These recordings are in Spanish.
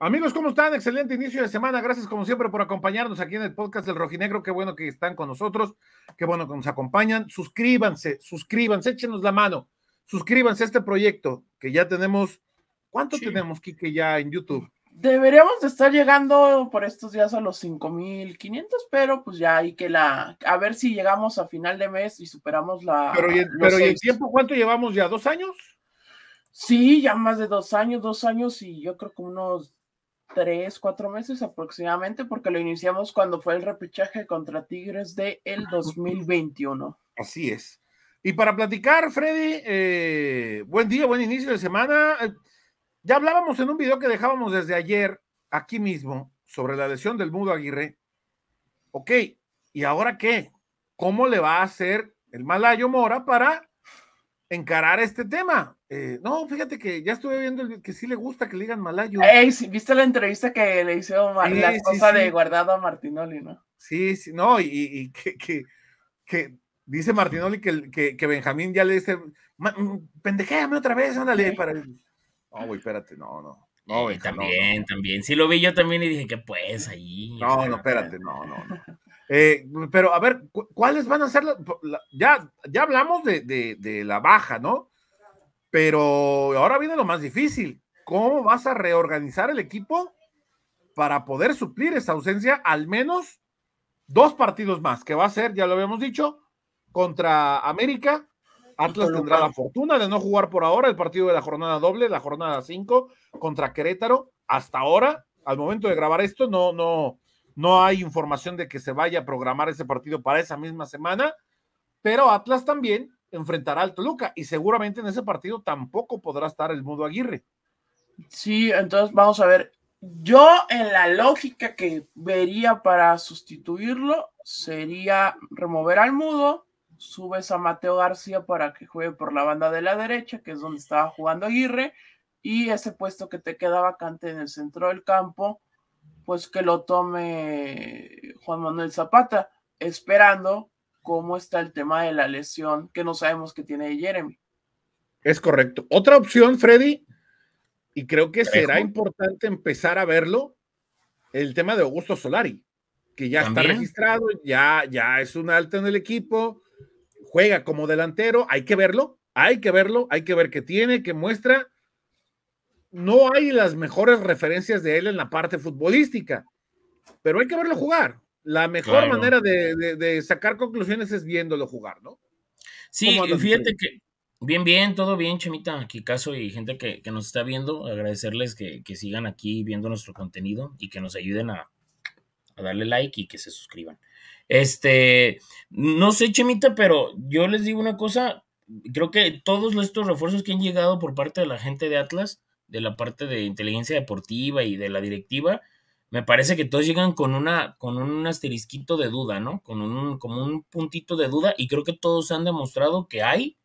Amigos, ¿cómo están? Excelente inicio de semana. Gracias como siempre por acompañarnos aquí en el podcast del Rojinegro. Qué bueno que están con nosotros. Qué bueno que nos acompañan. Suscríbanse, suscríbanse, échenos la mano. Suscríbanse a este proyecto que ya tenemos. ¿Cuánto tenemos, Kike, ya en YouTube? Deberíamos de estar llegando por estos días a los 5500, pero pues ya hay que la. A ver si llegamos a final de mes y superamos la. Pero, pero ¿y el tiempo cuánto llevamos ya? ¿Dos años? Sí, ya más de dos años, dos años y yo creo que unos tres, cuatro meses aproximadamente, porque lo iniciamos cuando fue el repechaje contra Tigres de el 2021. Así es. Y para platicar, Freddy, eh, buen día, buen inicio de semana. Ya hablábamos en un video que dejábamos desde ayer, aquí mismo, sobre la lesión del Mudo Aguirre. Ok, ¿y ahora qué? ¿Cómo le va a hacer el Malayo Mora para encarar este tema. Eh, no, fíjate que ya estuve viendo que sí le gusta que le digan malayo. ¿Viste la entrevista que le hizo la cosa de guardado a Martinoli, no? Sí, sí, no, y, que, dice Martinoli que, que, que, Benjamín ya le dice, mm, pendejéame otra vez, ándale, para No, güey, espérate, no, eh, no. No, también, también. Sí lo vi yo también y dije, que pues ahí? No, no, espérate, no, no, no. Eh, pero a ver, ¿cuáles van a ser? ya, ya hablamos de, de, la baja, ¿no? Pero ahora viene lo más difícil. ¿Cómo vas a reorganizar el equipo para poder suplir esa ausencia al menos dos partidos más? Que va a ser, ya lo habíamos dicho, contra América. Atlas tendrá la fortuna de no jugar por ahora el partido de la jornada doble, la jornada 5 contra Querétaro. Hasta ahora, al momento de grabar esto, no, no, no hay información de que se vaya a programar ese partido para esa misma semana, pero Atlas también enfrentará al Toluca y seguramente en ese partido tampoco podrá estar el Mudo Aguirre. Sí, entonces vamos a ver. Yo en la lógica que vería para sustituirlo sería remover al Mudo, subes a Mateo García para que juegue por la banda de la derecha, que es donde estaba jugando Aguirre, y ese puesto que te queda vacante en el centro del campo pues que lo tome Juan Manuel Zapata, esperando cómo está el tema de la lesión que no sabemos que tiene Jeremy. Es correcto. Otra opción, Freddy, y creo que será importante empezar a verlo, el tema de Augusto Solari, que ya está registrado, ya, ya es un alto en el equipo, juega como delantero, hay que verlo, hay que verlo, hay que ver qué tiene, qué muestra no hay las mejores referencias de él en la parte futbolística, pero hay que verlo jugar. La mejor manera de, sacar conclusiones es viéndolo jugar, ¿no? Sí, fíjate que bien, bien, todo bien, Chemita, aquí caso y gente que, nos está viendo, agradecerles que, sigan aquí viendo nuestro contenido y que nos ayuden a, a darle like y que se suscriban. Este, no sé, Chemita, pero yo les digo una cosa, creo que todos estos refuerzos que han llegado por parte de la gente de Atlas, de la parte de inteligencia deportiva y de la directiva, me parece que todos llegan con una, con un asterisquito de duda, ¿no? Con un, como un puntito de duda, y creo que todos han demostrado que hay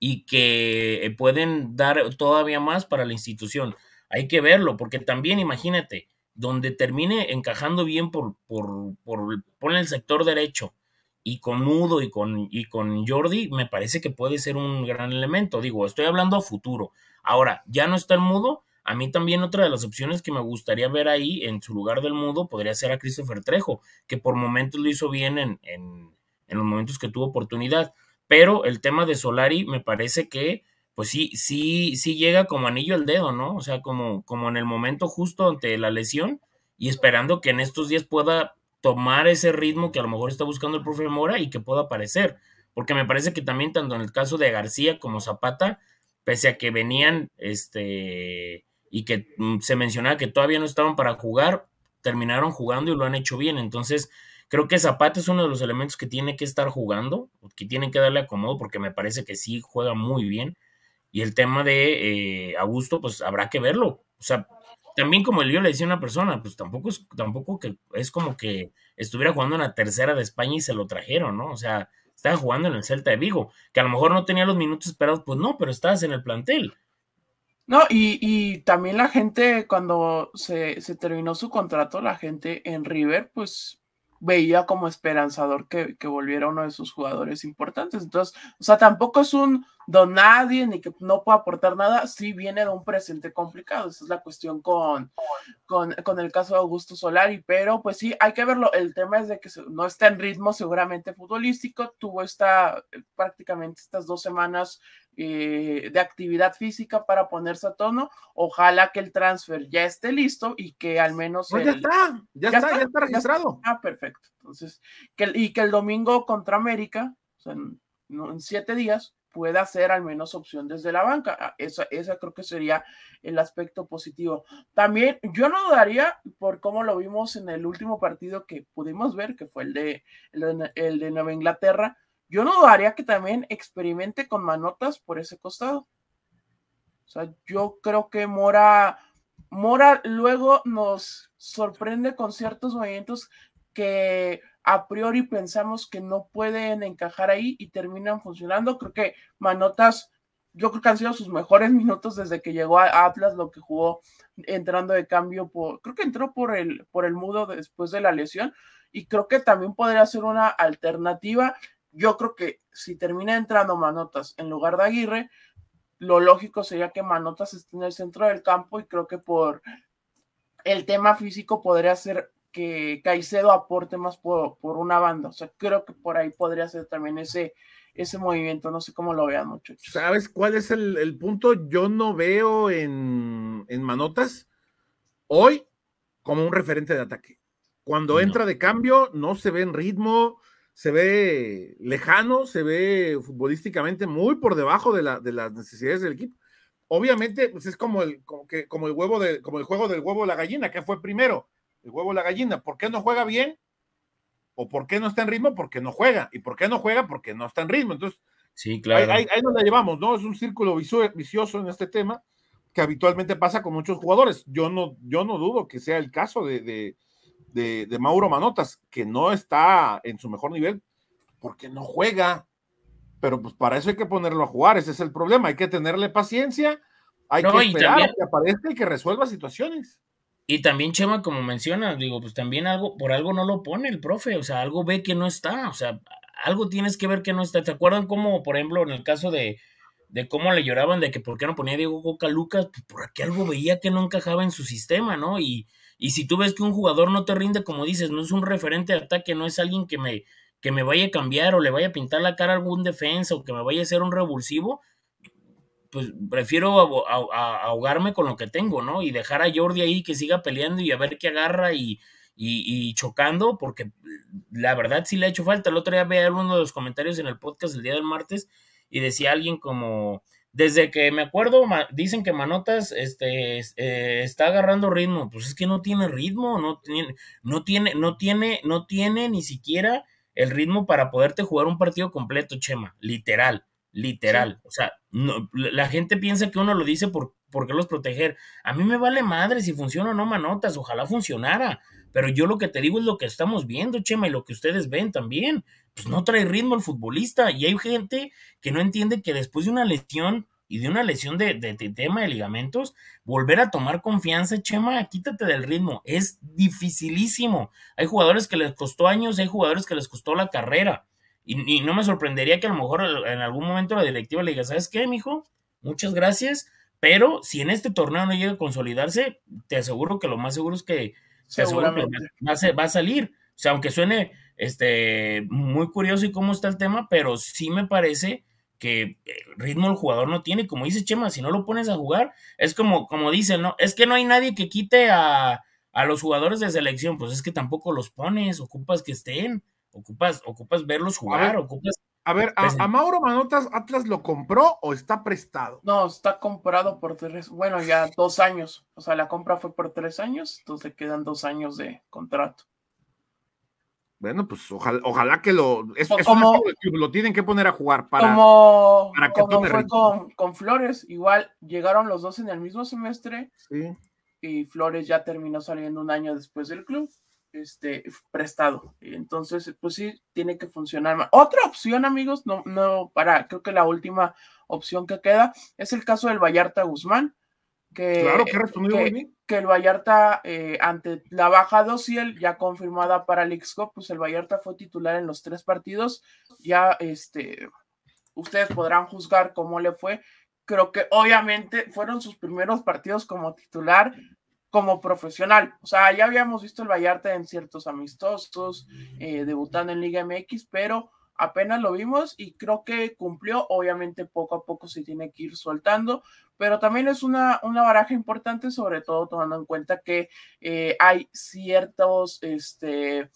y que eh, pueden dar todavía más para la institución. Hay que verlo, porque también imagínate, donde termine encajando bien por, por, por, por el sector derecho, y con Mudo y con, y con Jordi, me parece que puede ser un gran elemento. Digo, estoy hablando a futuro. Ahora, ya no está el Mudo. A mí también otra de las opciones que me gustaría ver ahí en su lugar del Mudo podría ser a Christopher Trejo, que por momentos lo hizo bien en, en, en los momentos que tuvo oportunidad. Pero el tema de Solari me parece que, pues sí, sí, sí llega como anillo al dedo, ¿no? O sea, como, como en el momento justo ante la lesión y esperando que en estos días pueda tomar ese ritmo que a lo mejor está buscando el profe Mora y que pueda aparecer. Porque me parece que también tanto en el caso de García como Zapata, pese a que venían este y que mm, se mencionaba que todavía no estaban para jugar, terminaron jugando y lo han hecho bien. Entonces, creo que Zapata es uno de los elementos que tiene que estar jugando, que tienen que darle acomodo, porque me parece que sí juega muy bien. Y el tema de eh, Augusto, pues habrá que verlo. O sea, también como yo le decía a una persona, pues tampoco es, tampoco que es como que estuviera jugando en la tercera de España y se lo trajeron, ¿no? O sea, estaba jugando en el Celta de Vigo, que a lo mejor no tenía los minutos esperados, pues no, pero estabas en el plantel. No, y, también la gente, cuando se, se terminó su contrato, la gente en River, pues veía como esperanzador que, volviera uno de sus jugadores importantes. Entonces, o sea, tampoco es un don nadie ni que no pueda aportar nada, sí viene de un presente complicado. Esa es la cuestión con, con, con, el caso de Augusto Solari, pero pues sí, hay que verlo. El tema es de que no está en ritmo seguramente futbolístico, tuvo esta eh, prácticamente estas dos semanas eh, de actividad física para ponerse a tono. Ojalá que el transfer ya esté listo y que al menos. Pues el, ya, está, ya, está, ya está registrado. Ah, perfecto. Entonces, que, y que el domingo contra América, en, siete días, pueda ser al menos opción desde la banca. Ah, esa, esa creo que sería el aspecto positivo. También yo no dudaría por cómo lo vimos en el último partido que pudimos ver, que fue el de, el de Nueva Inglaterra, yo no dudaría que también experimente con manotas por ese costado. O sea, yo creo que Mora, Mora luego nos sorprende con ciertos movimientos que a priori pensamos que no pueden encajar ahí y terminan funcionando. Creo que Manotas, yo creo que han sido sus mejores minutos desde que llegó a Atlas, lo que jugó entrando de cambio por, creo que entró por el, por el mudo después de la lesión y creo que también podría ser una alternativa yo creo que si termina entrando Manotas en lugar de Aguirre, lo lógico sería que Manotas esté en el centro del campo y creo que por el tema físico podría ser que Caicedo aporte más por, una banda. O sea, creo que por ahí podría ser también ese, ese movimiento. No sé cómo lo vean, muchachos. ¿Sabes cuál es el, punto? Yo no veo en, en, Manotas hoy como un referente de ataque. Cuando entra de cambio, no se ve en ritmo, se ve lejano, se ve futbolísticamente muy por debajo de, la, de las necesidades del equipo. Obviamente, pues, es como el, que, como el huevo de, como el juego del huevo de la gallina, que fue primero, el huevo de la gallina. ¿Por qué no juega bien? ¿O por qué no está en ritmo? Porque no juega. ¿Y por qué no juega? Porque no está en ritmo. Entonces, sí, claro. ahí, ahí, la llevamos, ¿no? Es un círculo vicioso en este tema que habitualmente pasa con muchos jugadores. Yo no, yo no dudo que sea el caso de, de, Mauro Manotas, que no está en su mejor nivel porque no juega. Pero pues para eso hay que ponerlo a jugar, ese es el problema. Hay que tenerle paciencia, hay que esperar que aparezca y que resuelva situaciones. Y también, Chema, como mencionas, digo, pues también algo, por algo no lo pone el profe, o sea, algo ve que no está, o sea, algo tienes que ver que no está. ¿Te acuerdan cómo, por ejemplo, en el caso de, de cómo le lloraban de que por qué no ponía Diego Coca Lucas, pues por aquí algo veía que no encajaba en su sistema, ¿no? Y, y si tú ves que un jugador no te rinde, como dices, no es un referente de ataque, no es alguien que me, que me vaya a cambiar o le vaya a pintar la cara a algún defensa o que me vaya a hacer un revulsivo, pues prefiero ahogarme con lo que tengo, ¿no? Y dejar a Jordi ahí que siga peleando y a ver qué agarra y, y, y, chocando, porque la verdad sí le ha hecho falta. El otro día veía uno de los comentarios en el podcast el día del martes y decía alguien como, desde que me acuerdo, dicen que Manotas este, eh, está agarrando ritmo. Pues es que no tiene ritmo, no tiene, no tiene, no tiene, no tiene ni siquiera el ritmo para poderte jugar un partido completo, Chema. Literal, literal. O sea, la gente piensa que uno lo dice por, por qué los proteger. A mí me vale madre si funciona o no Manotas, ojalá funcionara. Pero yo lo que te digo es lo que estamos viendo, Chema, y lo que ustedes ven también pues no trae ritmo el futbolista. Y hay gente que no entiende que después de una lesión y de una lesión de, tema de ligamentos, volver a tomar confianza, Chema, quítate del ritmo, es dificilísimo. Hay jugadores que les costó años, hay jugadores que les costó la carrera. Y, no me sorprendería que a lo mejor en algún momento la directiva le diga, ¿sabes qué, mijo? Muchas gracias, pero si en este torneo no llega a consolidarse, te aseguro que lo más seguro es que, va a salir. O sea, aunque suene, este, muy curioso y cómo está el tema, pero sí me parece que el ritmo el jugador no tiene. Como dice Chema, si no lo pones a jugar, es como, como dicen, ¿no? Es que no hay nadie que quite a, los jugadores de selección, pues es que tampoco los pones, ocupas que estén, ocupas, ocupas verlos jugar, a ocupas. A ver, a, Mauro Manotas, ¿Atlas lo compró o está prestado? No, está comprado por tres, bueno, ya dos años. O sea, la compra fue por tres años, entonces quedan dos años de contrato. Bueno, pues ojalá, ojalá que lo. Es, como, lo tienen que poner a jugar para, como, fue con, Flores. Igual llegaron los dos en el mismo semestre. Y Flores ya terminó saliendo un año después del club, este, prestado. Entonces, pues sí, tiene que funcionar. Otra opción, amigos, no, no, para, creo que la última opción que queda es el caso del Vallarta Guzmán que, que el Vallarta, eh, ante la baja dosiel ya confirmada para el XCOP pues el Vallarta fue titular en los tres partidos. Ya este, ustedes podrán juzgar cómo le fue. Creo que obviamente fueron sus primeros partidos como titular, como profesional. O sea, ya habíamos visto el Vallarta en ciertos amistosos, eh, debutando en Liga MX, pero apenas lo vimos y creo que cumplió. Obviamente poco a poco se tiene que ir soltando, pero también es una, una baraja importante, sobre todo tomando en cuenta que eh, hay ciertos este,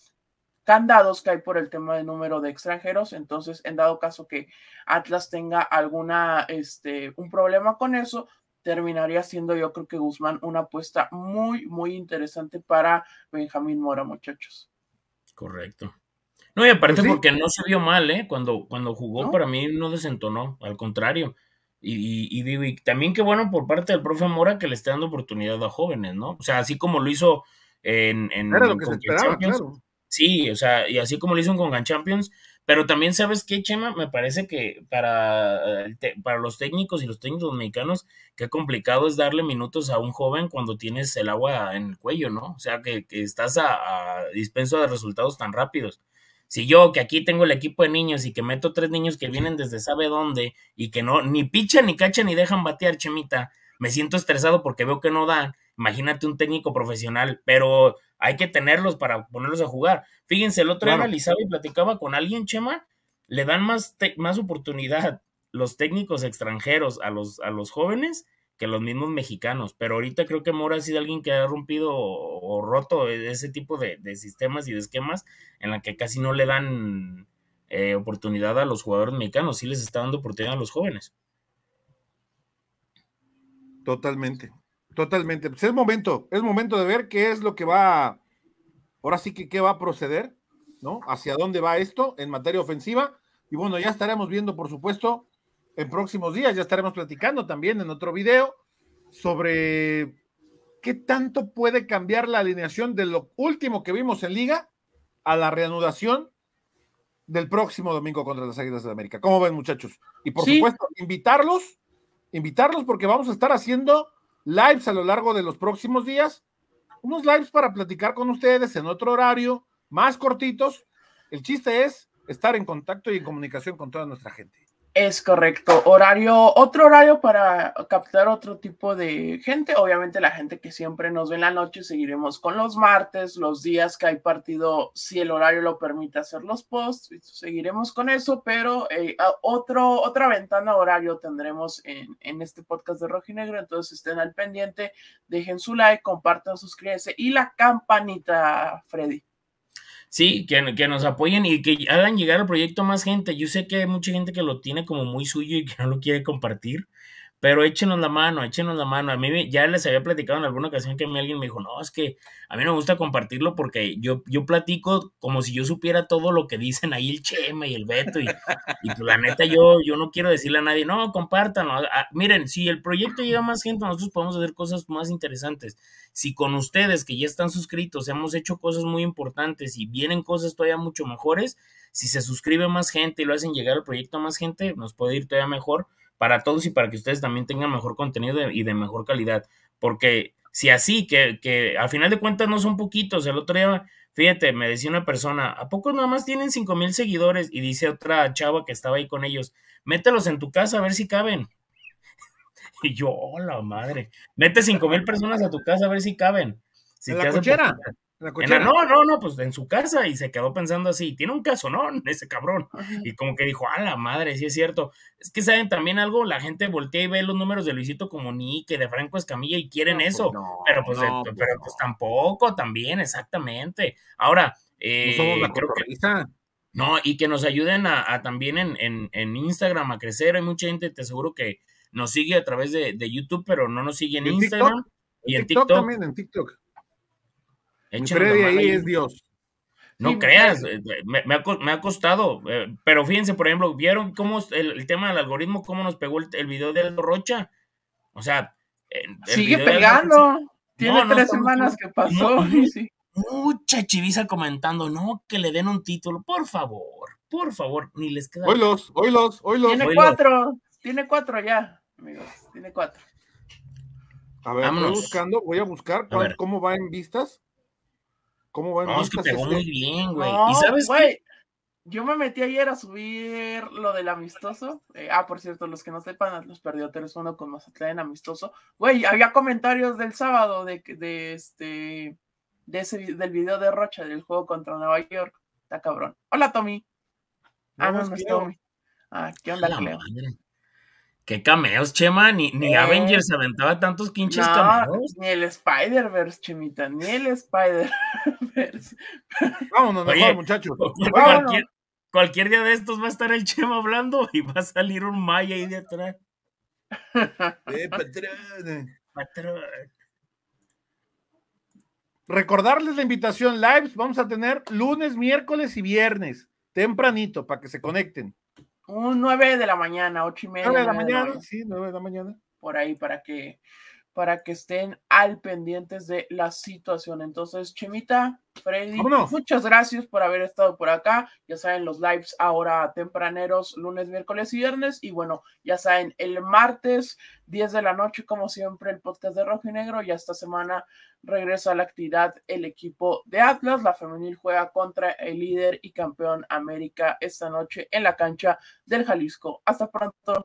candados que hay por el tema del número de extranjeros. Entonces, en dado caso que Atlas tenga alguna, este, un problema con eso, terminaría siendo yo creo que Guzmán una apuesta muy, muy interesante para Benjamín Mora, muchachos. Correcto. No, y aparte pues porque no se vio mal, ¿eh? Cuando, cuando jugó, para mí no desentonó, al contrario. Y, y, también qué bueno por parte del profe Mora que le esté dando oportunidad a jóvenes, ¿no? O sea, así como lo hizo en. Sí, o sea, y así como lo hizo en Congan Champions, pero también, ¿sabes qué, Chema? Me parece que para, eh, para los técnicos y los técnicos mexicanos, qué complicado es darle minutos a un joven cuando tienes el agua en el cuello, ¿no? O sea, que, estás a dispenso de resultados tan rápidos. Si yo, que aquí tengo el equipo de niños y que meto tres niños que vienen desde sabe dónde y que no, ni pichan, ni cachan, ni dejan batear, Chemita, me siento estresado porque veo que no dan. Imagínate un técnico profesional, pero hay que tenerlos para ponerlos a jugar. Fíjense, el otro día analizaba y platicaba con alguien, Chema, le dan más, más oportunidad los técnicos extranjeros a los, a los jóvenes que los mismos mexicanos, pero ahorita creo que Mora ha sido alguien que ha rompido o, roto e, ese tipo de, sistemas y de esquemas en la que casi no le dan eh, oportunidad a los jugadores mexicanos, sí les está dando oportunidad a los jóvenes. Totalmente, totalmente. Pues es momento, es momento de ver qué es lo que va, ahora sí que qué va a proceder, ¿no? Hacia dónde va esto en materia ofensiva. Y bueno, ya estaremos viendo, por supuesto, en próximos días. Ya estaremos platicando también en otro video sobre qué tanto puede cambiar la alineación de lo último que vimos en liga a la reanudación del próximo domingo contra las Águilas de América. ¿Cómo ven, muchachos? Y por supuesto, invitarlos, invitarlos porque vamos a estar haciendo lives a lo largo de los próximos días, unos lives para platicar con ustedes en otro horario, más cortitos. El chiste es estar en contacto y en comunicación con toda nuestra gente. Es correcto. Horario, otro horario para captar otro tipo de gente. Obviamente la gente que siempre nos ve en la noche, seguiremos con los martes, los días que hay partido, si el horario lo permite hacer los posts, seguiremos con eso, pero eh, otro, otra ventana horario tendremos en, en este podcast de y Negro. Entonces estén al pendiente, dejen su like, compartan, suscríbanse y la campanita, Freddy. Sí, que, nos apoyen y que hagan llegar al proyecto más gente. Yo sé que hay mucha gente que lo tiene como muy suyo y que no lo quiere compartir, pero échenos la mano, échenos la mano. A mí ya les había platicado en alguna ocasión que a mí alguien me dijo, no, es que a mí me gusta compartirlo porque yo, yo platico como si yo supiera todo lo que dicen ahí el Chema y el Beto y, pues, la neta yo, yo no quiero decirle a nadie, no, compártanlo. miren, si el proyecto llega más gente, nosotros podemos hacer cosas más interesantes. Si con ustedes que ya están suscritos hemos hecho cosas muy importantes y vienen cosas todavía mucho mejores, si se suscribe más gente y lo hacen llegar al proyecto a más gente, nos puede ir todavía mejor para todos y para que ustedes también tengan mejor contenido y de mejor calidad. Porque si así, que, que al final de cuentas no son poquitos, el otro día, fíjate, me decía una persona, ¿a pocos nada más tienen 5 mil seguidores? Y dice otra chava que estaba ahí con ellos, mételos en tu casa a ver si caben. y yo, oh, la madre, mete 5 mil personas a tu casa a ver si caben. Si ¿En no, no, no, pues en su casa y se quedó pensando así, tiene un caso, Ese cabrón. Y como que dijo, a la madre, sí es cierto. Es que saben también algo, la gente voltea y ve los números de Luisito Comunique, de Franco Escamilla y quieren pues, eso. pero pues, eh, pues, pues, tampoco, también, exactamente. Ahora, no, eh, y que nos ayuden a, también en, Instagram a crecer. Hay mucha gente, te aseguro que nos sigue a través de, YouTube, pero no nos sigue en, Instagram. Y en TikTok también, en TikTok ahí es Dios. No pues, creas, pues. Eh, me, ha, costado. Eh, pero fíjense, por ejemplo, ¿vieron cómo el, el, tema del algoritmo, cómo nos pegó el, video de Aldo Rocha? O sea, eh, sigue pegando. Tiene tres semanas que pasó. Mucha chiviza comentando, no, que le den un título, por favor, por favor, ni les queda. Hoy los, hoy los, hoy los. Tiene cuatro, tiene cuatro ya, amigos, tiene cuatro. A ver, buscando, voy a buscar cómo va en vistas. ¿Cómo va que pegó muy bien, güey. ¿Y sabes Yo me metí ayer a subir lo del amistoso. Eh, ah, por cierto, los que no sepan, los perdió 3-1 con Mazatlán amistoso. Güey, había comentarios del sábado de, de este de ese, del video de Rocha del juego contra Nueva York. Está cabrón. Hola, Tommy. Ah, ah, ¿qué onda, Leo? ¿Qué cameos, Chema? Ni, ni eh, Avengers aventaba tantos pinches no, Ni el Spider-Verse, Chimita. ni el Spider-Verse. Vámonos muchachos. Cualquier, día de estos va a estar el Chema hablando y va a salir un Maya ahí de eh, atrás. Eh, patrón. Patrón. Recordarles la invitación lives. Vamos a tener lunes, miércoles y viernes, tempranito, para que se conecten un 9 de la mañana, 8 y media. 9 de la mañana, sí, 9 de la mañana. Por ahí para que para que estén al pendientes de la situación. Entonces, Chemita, Freddy, muchas gracias por haber estado por acá. Ya saben, los lives ahora tempraneros, lunes, miércoles y viernes. Y bueno, ya saben, el martes, 10 de la noche, como siempre, el podcast de Rojo y Negro. Ya esta semana regresa a la actividad el equipo de Atlas. La femenil juega contra el líder y campeón América esta noche en la cancha del Jalisco. Hasta pronto.